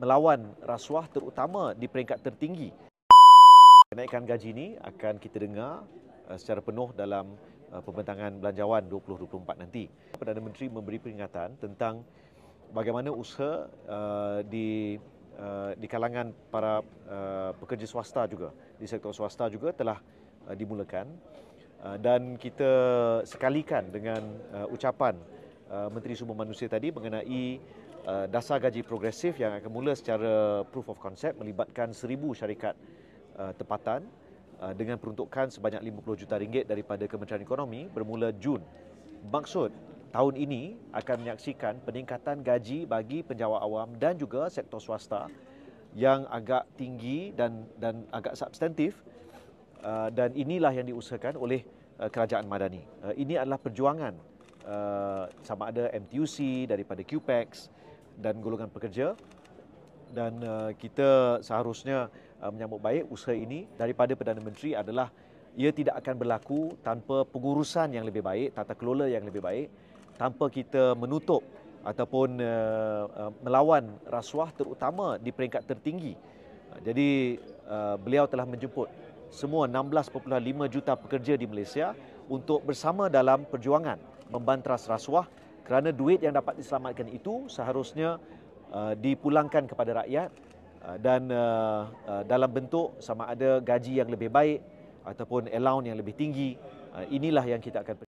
melawan rasuah terutama di peringkat tertinggi. Kenaikan gaji ini akan kita dengar eh, secara penuh dalam eh, pembentangan belanjawan 2024 nanti. Perdana Menteri memberi peringatan tentang bagaimana usaha eh, di di kalangan para pekerja swasta juga, di sektor swasta juga telah dimulakan dan kita sekalikan dengan ucapan Menteri Sumber Manusia tadi mengenai Uh, dasar gaji progresif yang akan mula secara proof of concept melibatkan seribu syarikat uh, tempatan uh, dengan peruntukan sebanyak 50 juta ringgit daripada Kementerian Ekonomi bermula Jun. Maksud tahun ini akan menyaksikan peningkatan gaji bagi penjawat awam dan juga sektor swasta yang agak tinggi dan dan agak substantif uh, dan inilah yang diusahakan oleh uh, kerajaan madani. Uh, ini adalah perjuangan uh, sama ada MTUC daripada QPEX dan golongan pekerja dan uh, kita seharusnya uh, menyambut baik usaha ini daripada Perdana Menteri adalah ia tidak akan berlaku tanpa pengurusan yang lebih baik, tata kelola yang lebih baik tanpa kita menutup ataupun uh, uh, melawan rasuah terutama di peringkat tertinggi. Uh, jadi uh, beliau telah menjemput semua 16.5 juta pekerja di Malaysia untuk bersama dalam perjuangan membanteras rasuah kerana duit yang dapat diselamatkan itu seharusnya uh, dipulangkan kepada rakyat uh, dan uh, uh, dalam bentuk sama ada gaji yang lebih baik ataupun allowance yang lebih tinggi uh, inilah yang kita akan